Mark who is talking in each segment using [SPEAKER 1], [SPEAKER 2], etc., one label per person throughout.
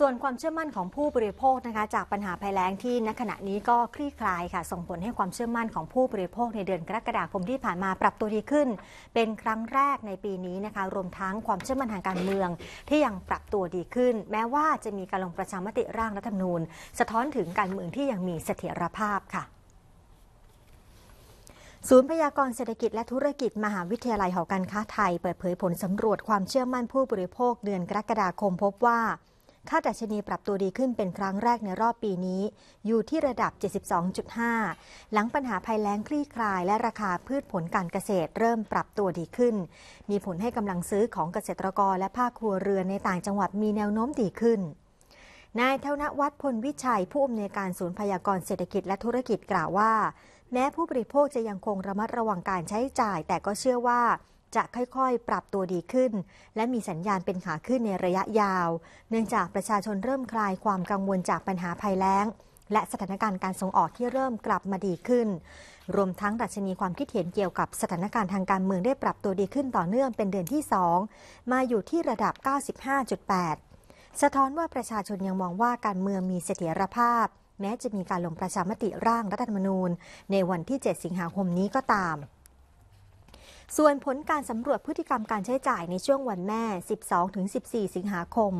[SPEAKER 1] ส่วนความเชื่อมั่นของผู้บริโภคนะคะจากปัญหาภัยแล้งที่ณขณะนี้ก็คลี่คลายค่ะ ส่งผลให้ความเชื่อมั่นของผู้บริโภคในเดือนกรกฎาคมที่ผ่านมาปรับตัวดีขึ้น เป็นครั้งแรกในปีนี้นะคะ รวมทั้งความเชื่อมั่นทางการเมืองที่ยังปรับตัวดีขึ้น แม้ว่าจะมีการลงประชามติร่างรัฐธรรมนูญ สะท้อนถึงการเมืองที่ยังมีเสถียรภาพค่ะ ศูนย์พยากรเศรษฐกิจและธุรกิจมหาวิทยาลัยหอการค้าไทย เปิดเผยผลสำรวจความเชื่อมั่นผู้บริโภค เดือนกรกฎาคมพบว่าค่าดัชนีปรับตัวดีขึ้นเป็นครั้งแรกในรอบปีนี้ อยู่ที่ระดับ 72.5 หลังปัญหาภัยแล้งคลี่คลายและราคาพืชผลการเกษตรเริ่มปรับตัวดีขึ้น มีผลให้กำลังซื้อของเกษตรกรและภาคครัวเรือนในต่างจังหวัดมีแนวโน้มดีขึ้น นายวนวัฒน์พลวิชัย ผู้อำนวยการศูนย์พยากรเศรษฐกิจและธุรกิจกล่าวว่า แม้ผู้บริโภคจะยังคงระมัดระวังการใช้จ่าย แต่ก็เชื่อว่าจะค่อยๆ ปรับตัวดีขึ้น และมีสัญญาณเป็นขาขึ้นในระยะยาว เนื่องจากประชาชนเริ่มคลายความกังวลจากปัญหาภัยแล้ง และสถานการณ์การส่งออกที่เริ่มกลับมาดีขึ้น รวมทั้งดัชนีความคิดเห็นเกี่ยวกับสถานการณ์ทางการเมืองได้ปรับตัวดีขึ้นต่อเนื่องเป็นเดือนที่2มาอยู่ที่ระดับ 95.8 สะท้อนว่าประชาชนยังมองว่าการเมืองมีเสถียรภาพ แม้จะมีการลงประชามติร่างรัฐธรรมนูญ ในวันที่ 7 สิงหาคมนี้ก็ตามส่วนผลการสำรวจพฤติกรรมการใช้จ่ายในช่วงวันแม่ 12-14 สิงหาคม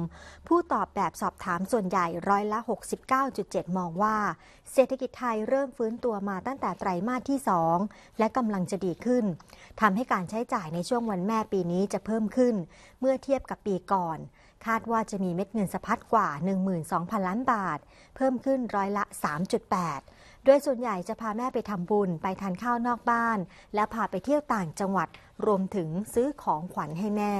[SPEAKER 1] ผู้ตอบแบบสอบถามส่วนใหญ่ร้อยละ 69.7 มองว่า เศรษฐกิจไทยเริ่มฟื้นตัวมาตั้งแต่ไตรมาสที่ 2 และกำลังจะดีขึ้น ทำให้การใช้จ่ายในช่วงวันแม่ปีนี้จะเพิ่มขึ้นเมื่อเทียบกับปีก่อน คาดว่าจะมีเม็ดเงินสะพัดกว่า 12,000 ล้านบาท เพิ่มขึ้นร้อยละ 3.8โดยส่วนใหญ่จะพาแม่ไปทำบุญไปทานข้าวนอกบ้าน และพาไปเที่ยวต่างจังหวัดรวมถึงซื้อของขวัญให้แม่